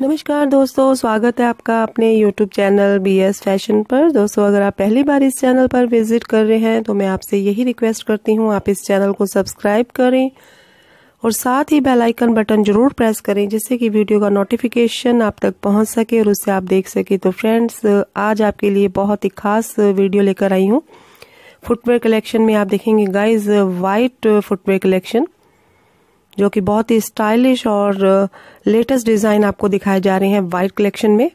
नमस्कार दोस्तों स्वागत है आपका अपने YouTube channel B S fashion पर दोस्तों अगर आप पहली बार इस चैनल पर विजिट कर रहे हैं तो मैं आपसे यही रिक्वेस्ट करती हूं आप इस चैनल को सब्सक्राइब करें और साथ ही बेल आइकन बटन जरूर प्रेस करें जिससे कि वीडियो का नोटिफिकेशन आप तक पहुंच सके और उससे आप देख सके तो फ्रेंड्स आज आपके लिए बहुत ही खास वीडियो लेकर आई हूँ फुटवेयर कलेक्शन में आप देखेंगे गाइज वाइट फुटवेयर कलेक्शन जो कि बहुत ही स्टाइलिश और लेटेस्ट uh, डिज़ाइन आपको दिखाए जा रहे हैं वाइट कलेक्शन में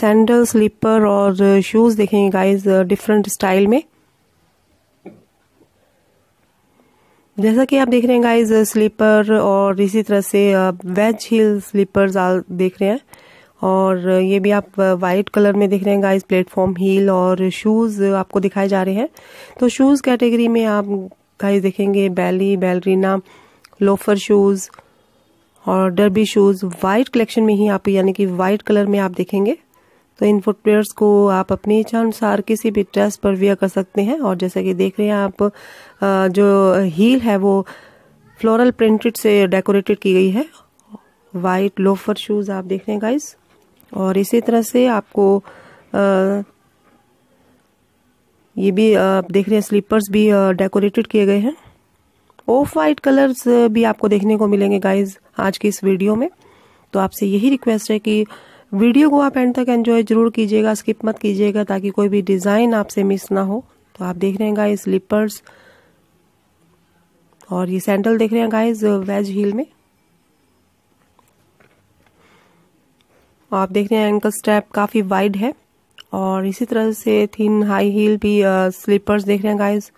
सैंडल स्लीपर और शूज़ uh, देखेंगे गाइस डिफरेंट स्टाइल में जैसा कि आप देख रहे हैं गाइज स्लीपर uh, और इसी तरह से वेज हील स्लीपर्स देख रहे हैं और ये भी आप वाइट कलर में देख रहे हैं गाइज प्लेटफॉर्म हील और शूज़ आपको दिखाए जा रहे हैं तो शूज़ कैटेगरी में आप गाइज देखेंगे बैली बैलरीना लोफर शूज़ और डर्बी शूज़ वाइट कलेक्शन में ही आप यानी कि वाइट कलर में आप देखेंगे तो इन फुटवेयर्स को आप अपनी इच्छा अनुसार किसी भी ड्रेस पर वेयर कर सकते हैं और जैसा कि देख रहे हैं आप जो हील है वो फ्लोरल प्रिंटेड से डेकोरेटेड की गई है वाइट लोफर शूज़ आप देख रहे हैं गाइस और इसी तरह से आपको आ, ये भी आप देख रहे हैं स्लीपर्स भी डेकोरेटेड किए गए हैं ऑफ वाइट कलर्स भी आपको देखने को मिलेंगे गाइज आज की इस वीडियो में तो आपसे यही रिक्वेस्ट है कि वीडियो को आप एंड तक एंजॉय जरूर कीजिएगा स्किप मत कीजिएगा ताकि कोई भी डिज़ाइन आपसे मिस ना हो तो आप देख रहे हैं गाइज स्लीपर्स और ये सैंडल देख रहे हैं गाइज वेज हील में आप देख रहे हैं एंकल स्ट्रैप काफ़ी वाइड है और इसी तरह से थिन हाई हील भी स्लीपर्स uh, देख रहे हैं गाइज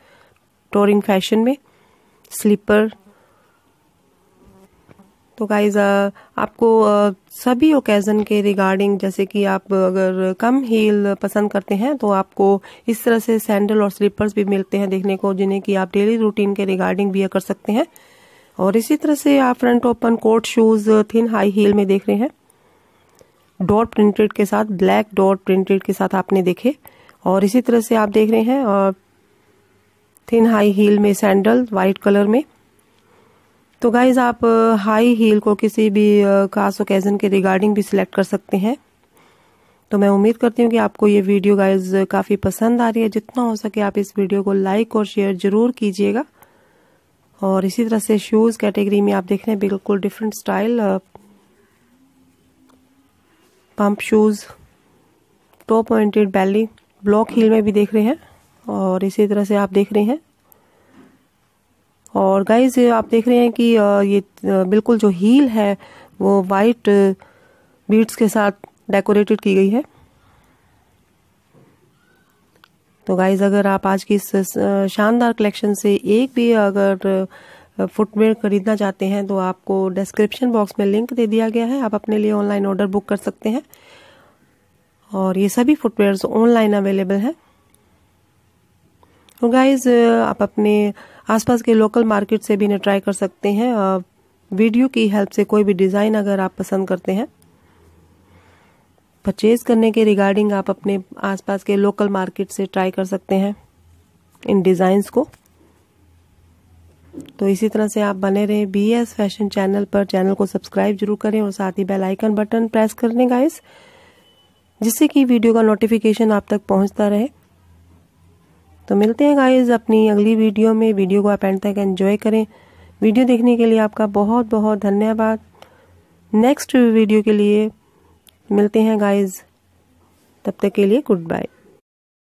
टोरिंग फैशन में स्लीपर तो गाइज uh, आपको uh, सभी ओकेज़न के रिगार्डिंग जैसे कि आप अगर कम हील पसंद करते हैं तो आपको इस तरह से सैंडल और स्लीपर्स भी मिलते हैं देखने को जिन्हें कि आप डेली रूटीन के रिगार्डिंग भी कर सकते हैं और इसी तरह से आप front open court shoes thin high heel में देख रहे हैं डॉट प्रिंटेड के साथ ब्लैक डॉट प्रिंटेड के साथ आपने देखे और इसी तरह से आप देख रहे हैं uh, थिन हाई हील में सैंडल वाइट कलर में तो गाइज आप हाई uh, हील को किसी भी uh, खास ओकेज़न के रिगार्डिंग भी सिलेक्ट कर सकते हैं तो मैं उम्मीद करती हूँ कि आपको ये वीडियो गाइज काफ़ी पसंद आ रही है जितना हो सके आप इस वीडियो को लाइक और शेयर ज़रूर कीजिएगा और इसी तरह से शूज़ कैटेगरी में आप देख रहे हैं बिल्कुल different style pump shoes top pointed belly block heel में भी देख रहे हैं और इसी तरह से आप देख रहे हैं और गाइज आप देख रहे हैं कि ये बिल्कुल जो हील है वो वाइट बीट्स के साथ डेकोरेटेड की गई है तो गाइज अगर आप आज की इस शानदार कलेक्शन से एक भी अगर फुटवेयर खरीदना चाहते हैं तो आपको डिस्क्रिप्शन बॉक्स में लिंक दे दिया गया है आप अपने लिए ऑनलाइन ऑर्डर बुक कर सकते हैं और ये सभी फुटवेयर्स ऑनलाइन अवेलेबल हैं तो गाइज आप अपने आसपास के लोकल मार्केट से भी इन्हें ट्राई कर सकते हैं वीडियो की हेल्प से कोई भी डिज़ाइन अगर आप पसंद करते हैं परचेज करने के रिगार्डिंग आप अपने आसपास के लोकल मार्केट से ट्राई कर सकते हैं इन डिज़ाइंस को तो इसी तरह से आप बने रहें बी एस फैशन चैनल पर चैनल को सब्सक्राइब जरूर करें और साथ ही बेल आइकन बटन प्रेस कर लें गाइस जिससे कि वीडियो का नोटिफिकेशन आप तक पहुंचता रहे तो मिलते हैं गाइज अपनी अगली वीडियो में वीडियो को आप एंड तक एंजॉय करें वीडियो देखने के लिए आपका बहुत बहुत धन्यवाद नेक्स्ट वीडियो के लिए मिलते हैं गाइज तब तक के लिए गुड बाय